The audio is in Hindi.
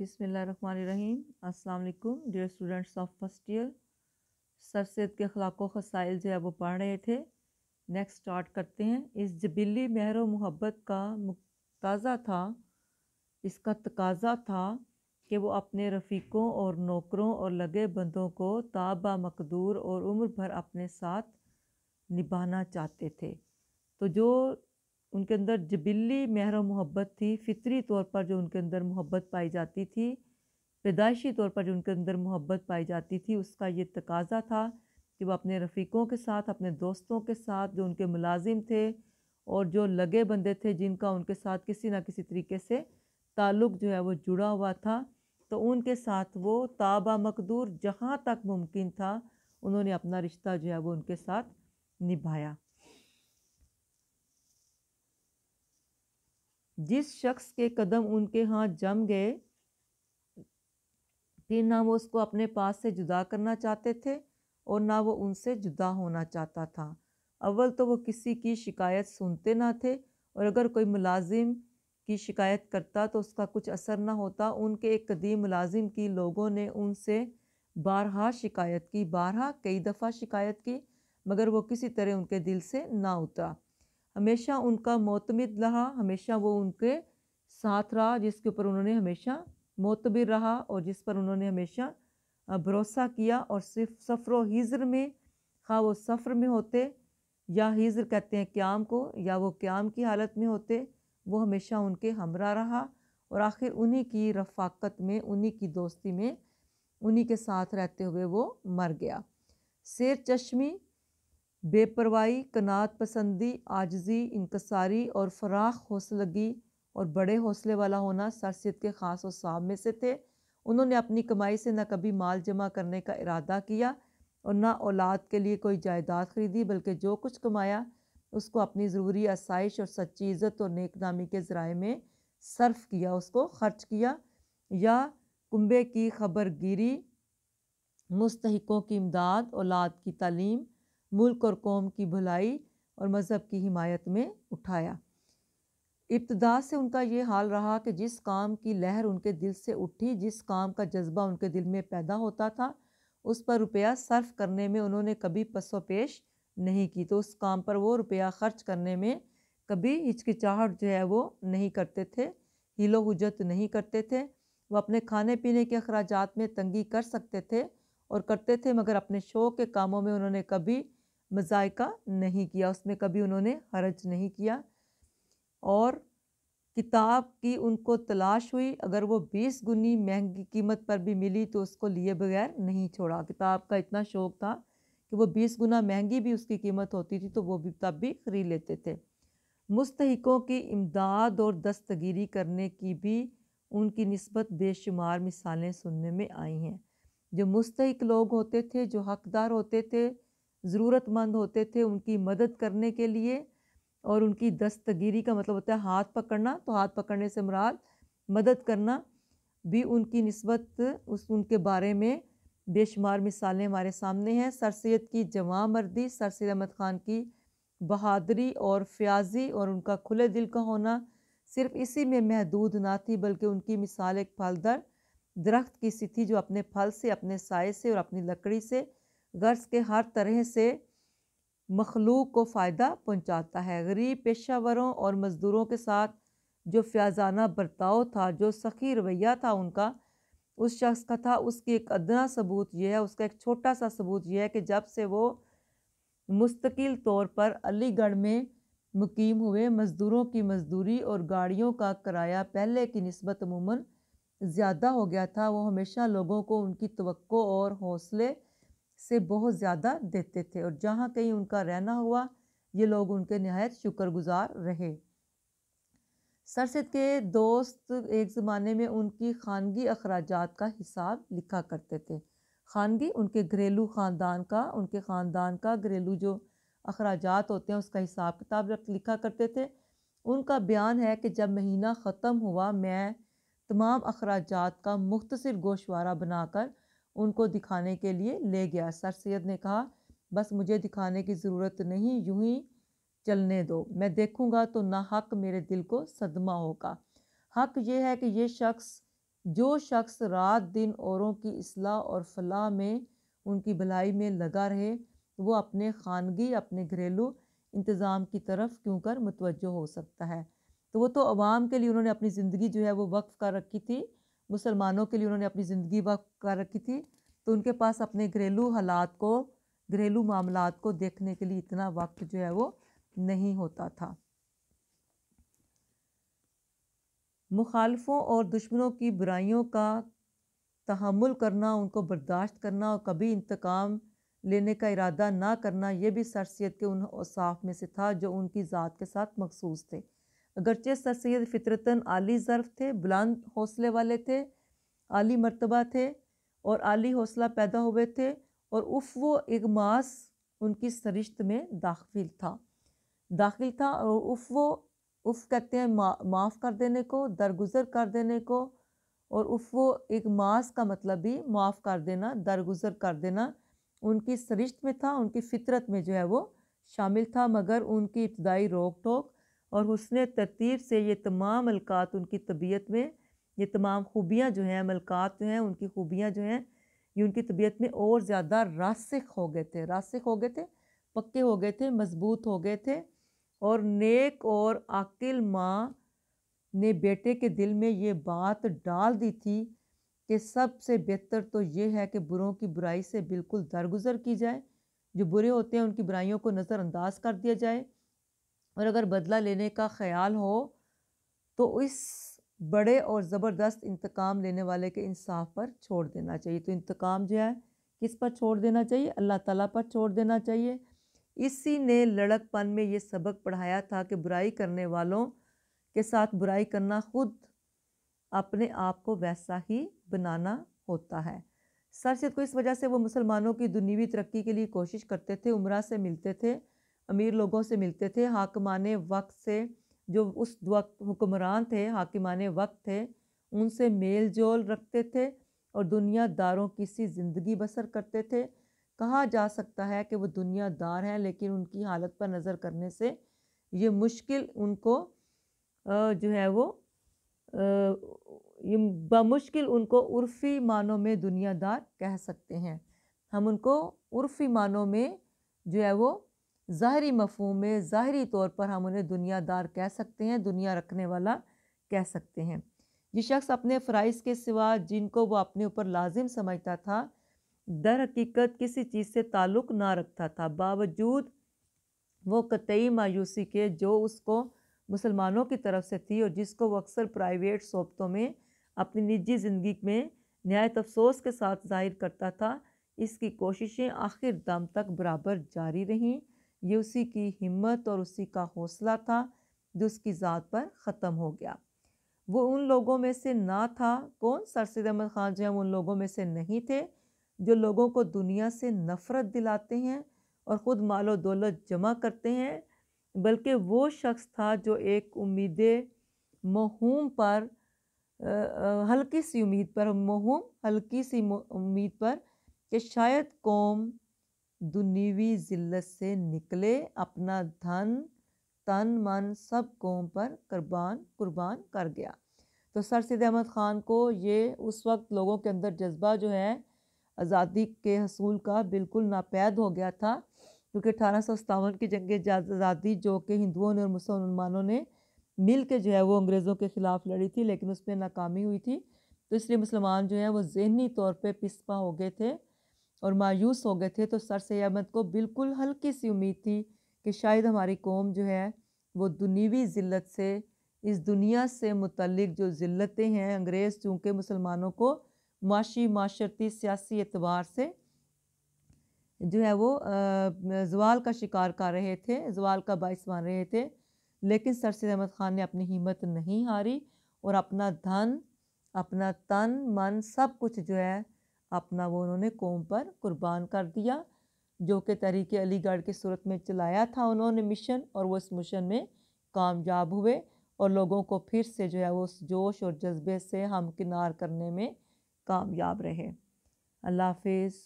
बिसमीम अल्लाम dear students of first year sir Syed के अखलाक खसाइल जो है वो पढ़ रहे थे नेक्स्ट स्टार्ट करते हैं इस जबीली महर मोहब्बत का मुताज़ा था इसका तकाजा था कि वो अपने रफ़ीकों और नौकरों और लगे बंदों को ताबा मकदूर और उम्र भर अपने साथ निभाना चाहते थे तो जो उनके अंदर जबिल्ली महर मोहब्बत थी फितरी तौर पर जो उनके अंदर मोहब्बत पाई जाती थी पैदाइशी तौर पर जो उनके अंदर मोहब्बत पाई जाती थी उसका ये तकाजा था कि वह अपने रफ़ीकों के साथ अपने दोस्तों के साथ जो उनके मुलाजिम थे और जो लगे बंदे थे जिनका उनके साथ किसी ना किसी तरीके से ताल्लुक़ जो है वो जुड़ा हुआ था तो उनके साथ वो ताबा मकदूर जहाँ तक मुमकिन था उन्होंने अपना रिश्ता जो है वो उनके साथ निभाया जिस शख्स के कदम उनके हाथ जम गए फिर ना वो उसको अपने पास से जुदा करना चाहते थे और ना वो उनसे जुदा होना चाहता था अव्वल तो वो किसी की शिकायत सुनते ना थे और अगर कोई मुलाजिम की शिकायत करता तो उसका कुछ असर ना होता उनके एक कदीम मुलाजिम की लोगों ने उनसे बारहा शिकायत की बारहा कई दफ़ा शिकायत की मगर वो किसी तरह उनके दिल से ना उतरा हमेशा उनका मोतमद रहा हमेशा वो उनके साथ रहा जिसके ऊपर उन्होंने हमेशा मोतबिर रहा और जिस पर उन्होंने हमेशा भरोसा किया और सिर्फ सफ़र व हिज़र में खा हाँ, वो सफ़र में होते या हिज़र कहते हैं क्याम को या वो क्याम की हालत में होते वो हमेशा उनके हमरा रहा और आखिर उन्हीं की रफाकत में उन्हीं की दोस्ती में उन्हीं के साथ रहते हुए वो मर गया शेर चश्मी बेपरवाही कनात पसंदी आजजी इनकसारी और फराख हौसलगी और बड़े हौसले वाला होना सरसियत के ख़ास और साहब में से थे उन्होंने अपनी कमाई से न कभी माल जमा करने का इरादा किया और ना औलाद के लिए कोई जायदाद खरीदी बल्कि जो कुछ कमाया उसको अपनी ज़रूरी आसाइश और सच्ची इज़्ज़त और नेक नामी के ज़राए में सर्फ किया उसको ख़र्च किया या कुंबे की खबरगिरी मुस्तकों की इमदाद औलाद की तालीम मुल्क और कौम की भलाई और मज़हब की हिमायत में उठाया इब्तदा से उनका ये हाल रहा कि जिस काम की लहर उनके दिल से उठी जिस काम का जज्बा उनके दिल में पैदा होता था उस पर रुपया सर्फ करने में उन्होंने कभी पसो पेश नहीं की तो उस काम पर वो रुपया ख़र्च करने में कभी हिचकिचाहट जो है वो नहीं करते थे हिलो हजत नहीं करते थे वो अपने खाने पीने के अखराज में तंगी कर सकते थे और करते थे मगर अपने शौक़ के कामों में उन्होंने कभी मज़ायका नहीं किया उसमें कभी उन्होंने हरज नहीं किया और किताब की उनको तलाश हुई अगर वो बीस गुनी महंगी कीमत पर भी मिली तो उसको लिए बगैर नहीं छोड़ा किताब का इतना शौक़ था कि वो बीस गुना महंगी भी उसकी कीमत होती थी तो वो भी तब भी ख़रीद लेते थे मुस्तकों की इमदाद और दस्तगिरी करने की भी उनकी नस्बत बेशुमार मिसालें सुनने में आई हैं जो मुस्तक लोग होते थे जो हकदार होते थे ज़रूरतमंद होते थे उनकी मदद करने के लिए और उनकी दस्तगिरी का मतलब होता है हाथ पकड़ना तो हाथ पकड़ने से मुराद मदद करना भी उनकी नस्बत उस उनके बारे में बेशुमार मिसालें हमारे सामने हैं सर सैद की जमा मर्दी सर सैद अहमद ख़ान की बहादरी और फ्याजी और उनका खुले दिल का होना सिर्फ इसी में महदूद ना थी बल्कि उनकी मिसाल एक फलदार दरख्त की सी थी जो अपने फल से अपने साय से और अपनी लकड़ी से गर्ज के हर तरह से मखलूक को फ़ायदा पहुंचाता है गरीब पेशावरों और मज़दूरों के साथ जो फ्याजाना बर्ताव था जो सखी रवैया था उनका उस शख्स का था उसकी एक अदना सबूत यह है उसका एक छोटा सा सबूत यह है कि जब से वो मुस्तकिल तौर पर अलीगढ़ में मुकीम हुए मज़दूरों की मजदूरी और गाड़ियों का किराया पहले की नस्बत ज़्यादा हो गया था वो हमेशा लोगों को उनकी तो और हौसले से बहुत ज़्यादा देते थे और जहाँ कहीं उनका रहना हुआ ये लोग उनके नहायत शुक्रगुजार रहे सरसद के दोस्त एक ज़माने में उनकी खानगी अखराज का हिसाब लिखा करते थे खानगी उनके घरेलू ख़ानदान का उनके ख़ानदान का घरेलू जो अखराज होते हैं उसका हिसाब किताब लिखा करते थे उनका बयान है कि जब महीना ख़त्म हुआ मैं तमाम अखराज का मुख्तर गोशवारा बनाकर उनको दिखाने के लिए ले गया सर सैद ने कहा बस मुझे दिखाने की ज़रूरत नहीं यूं ही चलने दो मैं देखूंगा तो ना हक मेरे दिल को सदमा होगा हक ये है कि ये शख्स जो शख्स रात दिन औरों की असलाह और फलाह में उनकी भलाई में लगा रहे वो अपने खानगी अपने घरेलू इंतज़ाम की तरफ क्यों कर मतवजह हो सकता है तो वो तो आवाम के लिए उन्होंने अपनी ज़िंदगी जो है वो वक्फ़ कर रखी थी मुसलमानों के लिए उन्होंने अपनी ज़िंदगी वक्त कर रखी थी तो उनके पास अपने घरेलू हालात को घरेलू मामला को देखने के लिए इतना वक्त जो है वो नहीं होता था मुखालफों और दुश्मनों की बुराइयों का तहमुल करना उनको बर्दाश्त करना और कभी इंतकाम लेने का इरादा ना करना यह भी सरसीत के उन औसाफ में से था जो उनकी ज़ात के साथ मखसूस थे अगरचे सर सैद फितरतन आली ज़र्फ थे बुलंद हौसले वाले थे आली मरतबा थे और आली हौसला पैदा हुए थे और उफ व मास उनकी सरिश्त में दाखिल था दाखिल था और उफ वो उफ कहते हैं मा, माफ़ कर देने को दरगुजर कर देने को और उफ व मास का मतलब भी माफ़ कर देना दरगुजर कर देना उनकी सरिश्त में था उनकी फितरत में जो है वो शामिल था मगर उनकी इब्तदाई रोक टोक और हसन तरतीब से ये तमाम अलकात उनकी तबीयत में ये तमाम खूबियाँ जो हैं मलकात जो हैं उनकी खूबियाँ जो हैं ये उनकी तबीयत में और ज़्यादा रासिक हो गए थे रासिक हो गए थे पक्के हो गए थे मजबूत हो गए थे और नेक और आकिल माँ ने बेटे के दिल में ये बात डाल दी थी कि सबसे बेहतर तो ये है कि बुरों की बुराई से बिल्कुल दरगुजर की जाए जो बुरे होते हैं उनकी बुराइयों को नज़रअंदाज कर दिया जाए और अगर बदला लेने का ख्याल हो तो इस बड़े और ज़बरदस्त इंतकाम लेने वाले के इंसाफ पर छोड़ देना चाहिए तो इंतकाम जो है किस पर छोड़ देना चाहिए अल्लाह ताला पर छोड़ देना चाहिए इसी ने लड़कपन में ये सबक पढ़ाया था कि बुराई करने वालों के साथ बुराई करना खुद अपने आप को वैसा ही बनाना होता है सर सैद को इस वजह से वो मुसलमानों की दुनियावी तरक्की के लिए कोशिश करते थे उम्र से मिलते थे अमीर लोगों से मिलते थे हाकमान वक्त से जो उस वक्त हुक्मरान थे हाकिमान वक्त थे उनसे मेल जोल रखते थे और दुनियादारों की सी ज़िंदगी बसर करते थे कहा जा सकता है कि वो दुनियादार हैं लेकिन उनकी हालत पर नज़र करने से ये मुश्किल उनको जो है वो ये बमुश्किल उनको उर्फ़ी मानों में दुनियादार कह सकते हैं हम उनको उर्फ़ी मानों में जो है वो ज़ाहरी मफहम में ज़ाहरी तौर पर हम उन्हें दुनियादार कह सकते हैं दुनिया रखने वाला कह सकते हैं ये शख्स अपने फ़राइज़ के सिवा जिनको वो अपने ऊपर लाजिम समझता था दर हकीकत किसी चीज़ से ताल्लुक़ ना रखता था बावजूद वो कतई मायूसी के जो उसको मुसलमानों की तरफ से थी और जिसको वो अक्सर प्राइवेट सोबतों में अपनी निजी ज़िंदगी में नहायत अफसोस के साथ जाहिर करता था इसकी कोशिशें आखिर दम तक बराबर जारी रहीं ये उसी की हिम्मत और उसी का हौसला था जो उसकी ज़ात पर ख़त्म हो गया वो उन लोगों में से ना था कौन सर सद अहमद ख़ान जो हम उन लोगों में से नहीं थे जो लोगों को दुनिया से नफ़रत दिलाते हैं और ख़ुद मालो दौलत जमा करते हैं बल्कि वो शख्स था जो एक उम्मीद महूम पर हल्की सी उम्मीद पर महूम हल्की सी उम्मीद पर कि शायद कौम दुनीवी ज़िल्लत से निकले अपना धन तन मन सब कौम पर कुर्बान कुर्बान कर गया तो सर सैद अहमद ख़ान को ये उस वक्त लोगों के अंदर जज्बा जो है आज़ादी के हसूल का बिल्कुल नापैद हो गया था क्योंकि अठारह सौ सतावन की जंग आज़ादी जो कि हिंदुओं ने और मुसलमानों ने मिल के जो है वो अंग्रेज़ों के ख़िलाफ़ लड़ी थी लेकिन उसमें नाकामी हुई थी तो इसलिए मुसलमान जो है वो जहनी तौर पर पिसपा हो गए थे और मायूस हो गए थे तो सर सैद अहमद को बिल्कुल हल्की सी उम्मीद थी कि शायद हमारी कौम जो है वो दुनीवी ज़िलत से इस दुनिया से मुतलक जो ज़िल्तें हैं अंग्रेज़ चूँकि मुसलमानों को माशी माशरती सियासी एतबार से जो है वो जवाल का शिकार कर रहे थे जवाल का बायस मान रहे थे लेकिन सर सैद अहमद ख़ान ने अपनी हिम्मत नहीं हारी और अपना धन अपना तन मन सब कुछ जो है अपना वो उन्होंने कौम पर कुर्बान कर दिया जो कि तरीके अलीगढ़ के सूरत में चलाया था उन्होंने मिशन और वो इस मिशन में कामयाब हुए और लोगों को फिर से जो है वो उस जोश और जज्बे से हमकिनार करने में कामयाब रहे अल्लाह हाफिज़